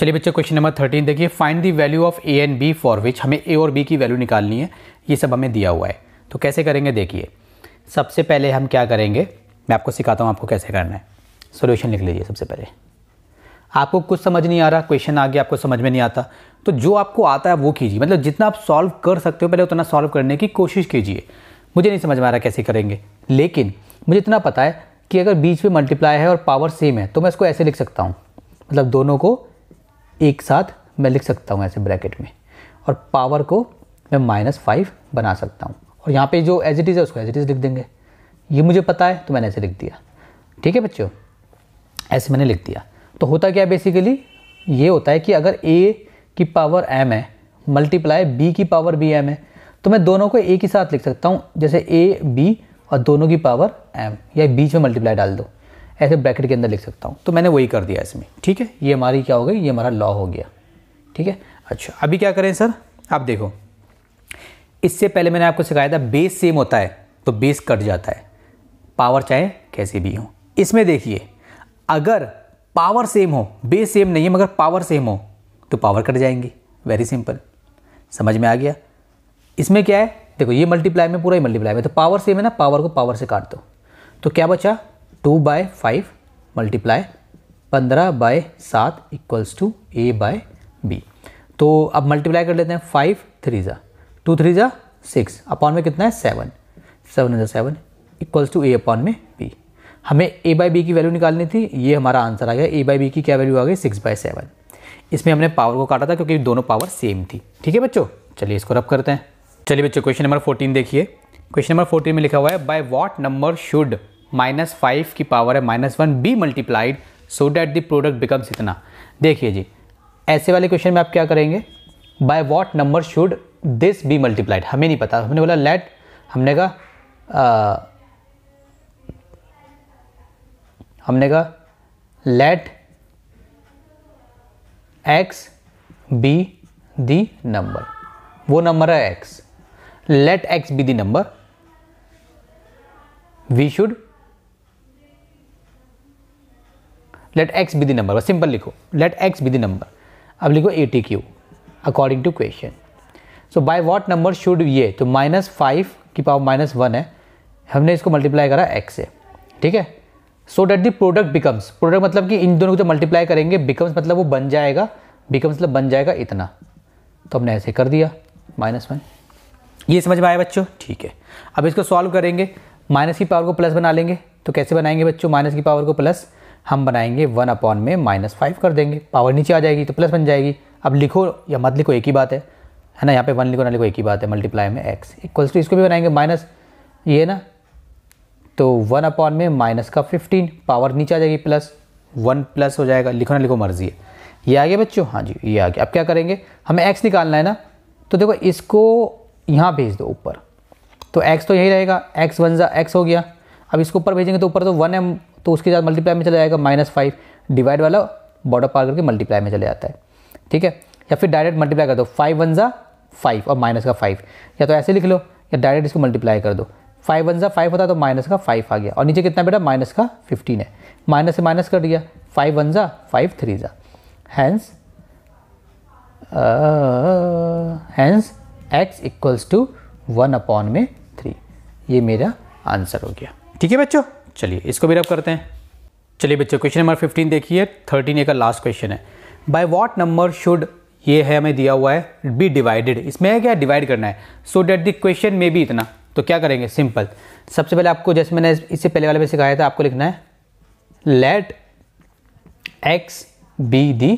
चलिए बच्चे question number thirteen देखिए find the value of A and B for which हमें ए और बी की वैल्यू निकालनी है ये सब हमें दिया हुआ है तो कैसे करेंगे देखिए सबसे पहले हम क्या करेंगे मैं आपको सिखाता हूँ आपको कैसे करना है सोल्यूशन लिख लीजिए सबसे पहले आपको कुछ समझ नहीं आ रहा क्वेश्चन आ गया आपको समझ में नहीं आता तो जो आपको आता है वो कीजिए मतलब जितना आप सॉल्व कर सकते हो पहले उतना सॉल्व करने की कोशिश कीजिए मुझे नहीं समझ में आ रहा कैसे करेंगे लेकिन मुझे इतना पता है कि अगर बीच में मल्टीप्लाई है और पावर सेम है तो मैं इसको ऐसे लिख सकता हूँ मतलब दोनों को एक साथ मैं लिख सकता हूँ ऐसे ब्रैकेट में और पावर को मैं माइनस फाइव बना सकता हूँ और यहाँ पे जो एज इट इज़ है उसको एज इट इज़ लिख देंगे ये मुझे पता है तो मैंने ऐसे लिख दिया ठीक है बच्चों ऐसे मैंने लिख दिया तो होता क्या है बेसिकली ये होता है कि अगर ए की पावर एम है मल्टीप्लाई बी की पावर बी एम है तो मैं दोनों को ए के साथ लिख सकता हूँ जैसे ए बी और दोनों की पावर एम या बीच में मल्टीप्लाई डाल दो ऐसे ब्रैकेट के अंदर लिख सकता हूँ तो मैंने वही कर दिया इसमें ठीक है ये हमारी क्या हो गई ये हमारा लॉ हो गया ठीक है अच्छा अभी क्या करें सर आप देखो इससे पहले मैंने आपको सिखाया था बेस सेम होता है तो बेस कट जाता है पावर चाहे कैसे भी हो इसमें देखिए अगर पावर सेम हो बेस सेम नहीं है मगर पावर सेम हो तो पावर कट जाएंगी वेरी सिंपल समझ में आ गया इसमें क्या है देखो ये मल्टीप्लाई में पूरा ही मल्टीप्लाई में तो पावर सेम है ना पावर को पावर से काट दो तो क्या बचा टू बाय फाइव मल्टीप्लाई पंद्रह बाय सात equals to A by B तो अब मल्टीप्लाई कर लेते हैं फाइव थ्री ज़ा टू थ्री ज़ा सिक्स अपॉन में कितना है सेवन सेवन ज़ा seven equals to A upon में बी हमें ए बाई बी की वैल्यू निकालनी थी ये हमारा आंसर आ गया ए बाई बी की क्या वैल्यू आ गई सिक्स बाय सेवन इसमें हमने पावर को काटा था क्योंकि दोनों पावर सेम थी ठीक है बच्चों चलिए इसको रब करते हैं चलिए बच्चों क्वेश्चन नंबर फोर्टीन देखिए क्वेश्चन नंबर फोर्टीन में लिखा हुआ है by what number should minus five की पावर है minus one be multiplied so that the product becomes इतना देखिए जी ऐसे वाले क्वेश्चन में आप क्या करेंगे by what number should this be multiplied हमें नहीं पता हमने बोला लेट हमने कहा हमने कहा let X be the number वो नंबर है X let X be the number we should let X be the number बस सिंपल लिखो let X be the number अब लिखो A T Q according to question so by what number should ये तो minus five की power minus one है हमने इसको मल्टीप्लाई करा एक्स से ठीक है so that the product becomes product मतलब कि इन दोनों को जो मल्टीप्लाई करेंगे बिकम्स मतलब वो बन जाएगा बिकम्स मतलब बन जाएगा इतना तो हमने ऐसे कर दिया माइनस वन ये समझ में आया बच्चों ठीक है अब इसको सॉल्व करेंगे माइनस की पावर को प्लस बना लेंगे तो कैसे बनाएंगे बच्चों माइनस की पावर को प्लस हम बनाएंगे वन अपॉन में माइनस फाइव कर देंगे पावर नीचे आ जाएगी तो प्लस बन जाएगी अब लिखो या मत लिखो एक ही बात है है ना यहाँ पे वन लिखो ना लिखो एक ही बात है मल्टीप्लाई में एक्स इक्वल्स टू इसको भी बनाएंगे माइनस ये ना तो वन अपॉन में माइनस का फिफ्टीन पावर नीचे आ जाएगी प्लस वन प्लस हो जाएगा लिखो ना लिखो मर्जी है ये आ गया बच्चों हाँ जी ये आ गया अब क्या करेंगे हमें एक्स निकालना है ना तो देखो इसको यहाँ भेज दो ऊपर तो एक्स तो यही रहेगा एक्स वन ज़ा एक्स हो गया अब इसको ऊपर भेजेंगे तो ऊपर तो वन एम तो उसके साथ मल्टीप्लाई में चला जाएगा माइनस फाइव डिवाइड वाला बॉर्डर पार करके मल्टीप्लाई में चले जाता है ठीक है या फिर डायरेक्ट मल्टीप्लाई कर दो फाइव वन ज़ा फाइव और माइनस का फाइव या तो ऐसे लिख लो या डायरेक्ट इसको मल्टीप्लाई कर दो फाइव वन ज़ा फाइव होता तो माइनस का फाइव आ गया और नीचे कितना बेटा माइनस का फिफ्टीन है माइनस से माइनस कर दिया फाइव वन ज़ा फाइव थ्री ज़ा hence hence X equals to one upon में थ्री ये मेरा आंसर हो गया ठीक है बच्चों चलिए इसको भी रब करते हैं चलिए बच्चों क्वेश्चन नंबर फिफ्टीन देखिए थर्टीन ए का लास्ट क्वेश्चन है बाय वॉट नंबर शुड ये है हमें दिया हुआ है बी डिवाइडेड इसमें है क्या डिवाइड करना है सो डेट द क्वेश्चन में भी इतना तो क्या करेंगे सिंपल सबसे पहले आपको जैसे मैंने इससे पहले वाले में सिखाया था आपको लिखना है let X be the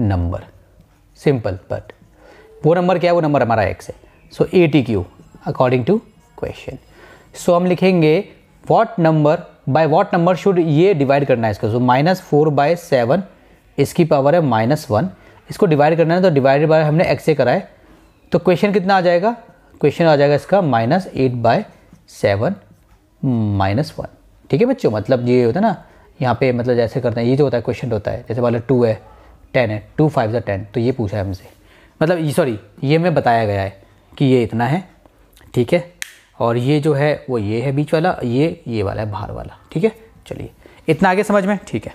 number simple but वो नंबर क्या है वो नंबर हमारा एक्स है so A T Q according to question so हम लिखेंगे what number by what number should ये डिवाइड करना है इसका so minus four by seven इसकी पावर है माइनस वन इसको डिवाइड करना है तो डिवाइड बाय हमने एक्स से करा है तो क्वेश्चन कितना आ जाएगा क्वेश्चन आ जाएगा इसका minus eight by seven minus one ठीक है बच्चों मतलब ये होता है ना यहाँ पे मतलब जैसे करते हैं ये जो होता है क्वेश्चन होता है जैसे वाला टू है टेन है टू फाइव या टेन तो ये पूछा है हमसे मतलब सॉरी ये हमें बताया गया है कि ये इतना है ठीक है और ये जो है वो ये है बीच वाला ये ये वाला है बाहर वाला ठीक है चलिए इतना आगे समझ में ठीक है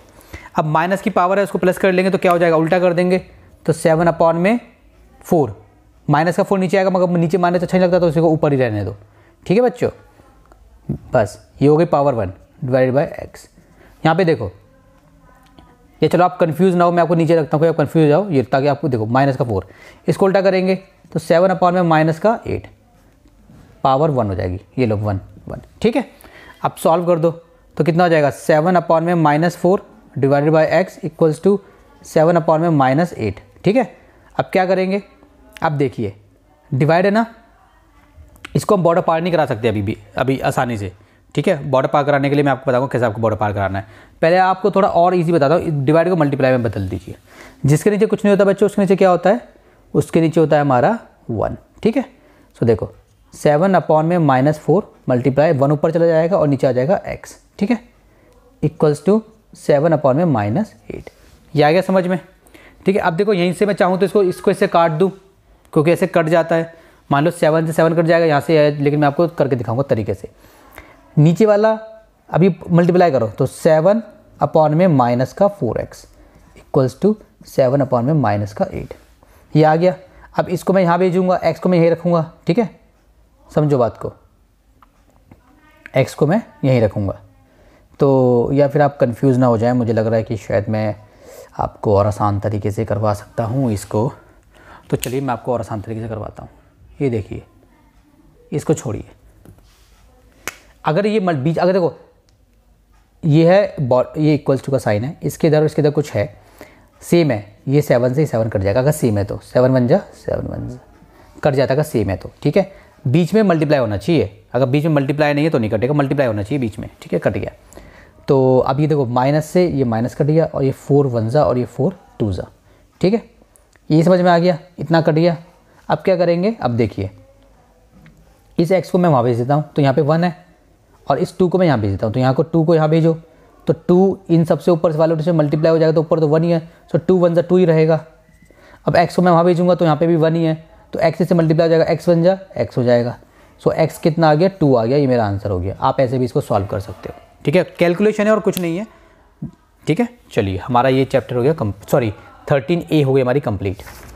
अब माइनस की पावर है उसको प्लस कर लेंगे तो क्या हो जाएगा उल्टा कर देंगे तो सेवन अपॉन में फोर माइनस का फोर नीचे आएगा मगर नीचे माइनस अच्छा नहीं लगता तो उसी को ऊपर ही रहने दो ठीक है बच्चों बस ये हो गई power one divided by X यहाँ पे देखो ये चलो आप कंफ्यूज ना हो मैं आपको नीचे रखता हूँ आप कंफ्यूज जाओ ये ताकि आपको देखो माइनस का फोर इसको उल्टा करेंगे तो सेवन अपॉन में माइनस का एट पावर वन हो जाएगी ये लोग वन वन ठीक है अब सॉल्व कर दो तो कितना हो जाएगा सेवन अपॉन में minus four divided by X equals to seven upon में माइनस एट ठीक है अब क्या करेंगे अब देखिए डिवाइड है ना इसको हम बॉर्डर पार नहीं करा सकते अभी भी अभी आसानी से ठीक है बॉर्डर पार कराने के लिए मैं आपको बताऊंगा कैसे आपको बॉर्डर पार कराना है पहले आपको थोड़ा और इजी बताता हूँ डिवाइड को मल्टीप्लाई में बदल दीजिए जिसके नीचे कुछ नहीं होता बच्चों उसके नीचे क्या होता है उसके नीचे होता है हमारा वन ठीक है सो देखो सेवन अपॉन में माइनस फोर मल्टीप्लाई वन ऊपर चला जाएगा और नीचे आ जाएगा एक्स ठीक है इक्वल्स टू सेवन अपॉन में माइनस एट ये आ गया समझ में ठीक है अब देखो यहीं से मैं चाहूँ तो इसको इसको इससे काट दूँ क्योंकि ऐसे कट जाता है मान लो सेवन से सेवन कट जाएगा यहाँ से लेकिन मैं आपको करके दिखाऊंगा तरीके से नीचे वाला अभी मल्टीप्लाई करो तो सेवन अपॉन में माइनस का four X equals to seven upon में माइनस का एट ये आ गया अब इसको मैं यहाँ भेजूँगा एक्स को मैं यहीं रखूँगा ठीक है समझो बात को एक्स को मैं यहीं रखूँगा तो या फिर आप कंफ्यूज ना हो जाए मुझे लग रहा है कि शायद मैं आपको और आसान तरीके से करवा सकता हूँ इसको तो चलिए मैं आपको और आसान तरीके से करवाता हूँ ये देखिए इसको छोड़िए अगर ये मल बीच अगर देखो ये है ये इक्वल्स टू का साइन है इसके इधर और इसके इधर कुछ है सेम है ये सेवन से ही सेवन कट जाएगा अगर सेम है तो सेवन वन जा सेवन वन जा कट जाता अगर सेम है तो ठीक है बीच में मल्टीप्लाई होना चाहिए अगर बीच में मल्टीप्लाई नहीं है तो नहीं कटेगा मल्टीप्लाई होना चाहिए बीच में ठीक है कट गया तो अब ये देखो माइनस से ये माइनस कट गया और ये फोर वन ज़ा और ये फोर टू ज़ा ठीक है ये समझ में आ गया इतना कट गया अब क्या करेंगे अब देखिए इस एक्स को मैं वहाँ भेज देता हूँ तो यहाँ पे वन है और इस टू को मैं यहाँ भेज देता हूँ तो यहाँ को टू को यहाँ भेजो तो टू इन सबसे ऊपर वाले से मल्टीप्लाई हो जाएगा तो ऊपर तो वन ही है सो टू वन ज़ा टू ही रहेगा अब एक्स को मैं वहाँ भेजूंगा तो यहाँ पे भी वन ही है तो एक्स से मल्टीप्लाई हो जाएगा एक्स बन जा एक्स हो जाएगा सो so, एक्स कितना आ गया टू आ गया ये मेरा आंसर हो गया आप ऐसे भी इसको सॉल्व कर सकते हो ठीक है कैलकुलेशन है और कुछ नहीं है ठीक है चलिए हमारा ये चैप्टर हो गया सॉरी थर्टीन ए हो गया हमारी कंप्लीट